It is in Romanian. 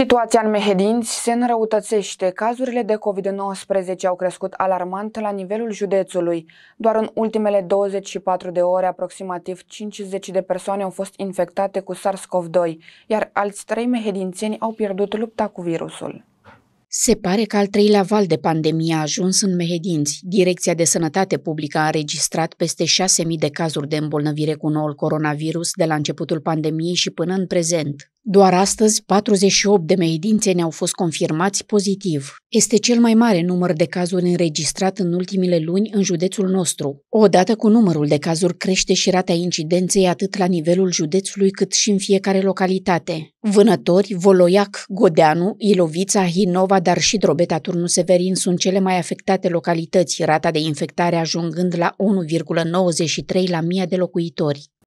Situația în Mehedinți se înrăutățește. Cazurile de COVID-19 au crescut alarmant la nivelul județului. Doar în ultimele 24 de ore, aproximativ 50 de persoane au fost infectate cu SARS-CoV-2, iar alți trei mehedințeni au pierdut lupta cu virusul. Se pare că al treilea val de pandemie a ajuns în Mehedinți. Direcția de Sănătate Publică a înregistrat peste 6.000 de cazuri de îmbolnăvire cu noul coronavirus de la începutul pandemiei și până în prezent. Doar astăzi, 48 de ne au fost confirmați pozitiv. Este cel mai mare număr de cazuri înregistrat în ultimile luni în județul nostru. Odată cu numărul de cazuri crește și rata incidenței atât la nivelul județului cât și în fiecare localitate. Vânători, Voloiac, Godeanu, Ilovița, Hinova, dar și Drobeta Turnu Severin sunt cele mai afectate localități, rata de infectare ajungând la 1,93 la 1000 de locuitori.